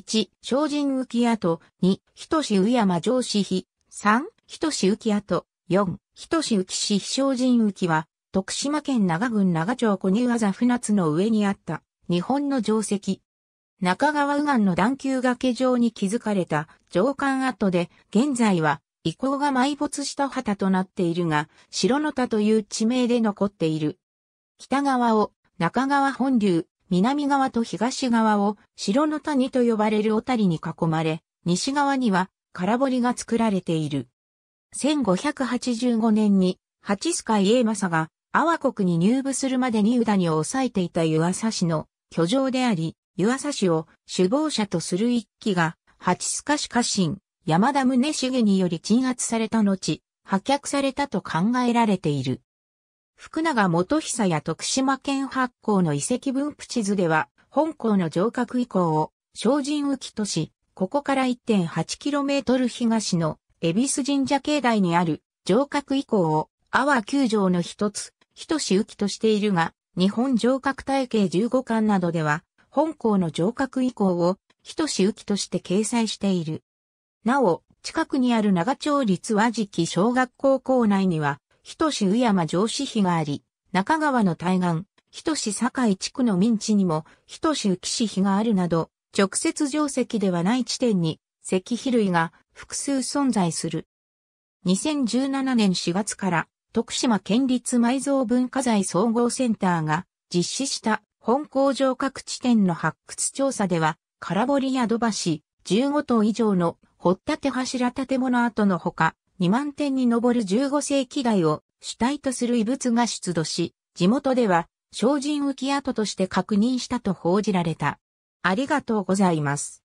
1、精進浮跡、2、人志宇山上司碑、3、人志浮跡、4、人志浮市精進浮は、徳島県長郡長町小乳あ船津の上にあった、日本の定石。中川右岸の段丘崖上に築かれた城管跡で、現在は遺構が埋没した旗となっているが、城の田という地名で残っている。北側を中川本流、南側と東側を城の谷と呼ばれる小谷に囲まれ、西側には空堀が作られている。1585年に、八須賀家政が、阿波国に入部するまでに宇谷を抑えていた湯浅市の居城であり、湯浅市を首謀者とする一揆が、八須賀市家臣、山田宗茂により鎮圧された後、破却されたと考えられている。福永元久や徳島県発行の遺跡分布地図では、本校の城郭以降を、精進浮きとし、ここから 1.8km 東の、恵比寿神社境内にある、城郭以降を、阿波九条の一つ、等し浮きとしているが、日本城郭体系15巻などでは、本校の城郭以降を、等し浮きとして掲載している。なお、近くにある長町立和時期小学校校内には、人志宇山城市碑があり、中川の対岸、人志堺地区の民地にも、人志浮市碑があるなど、直接定石ではない地点に、石碑類が複数存在する。2017年4月から、徳島県立埋蔵文化財総合センターが実施した本工場各地点の発掘調査では、空堀や土橋、15棟以上の掘立柱建物跡のほか、2万点に上る15世紀代を主体とする遺物が出土し、地元では、精進浮跡として確認したと報じられた。ありがとうございます。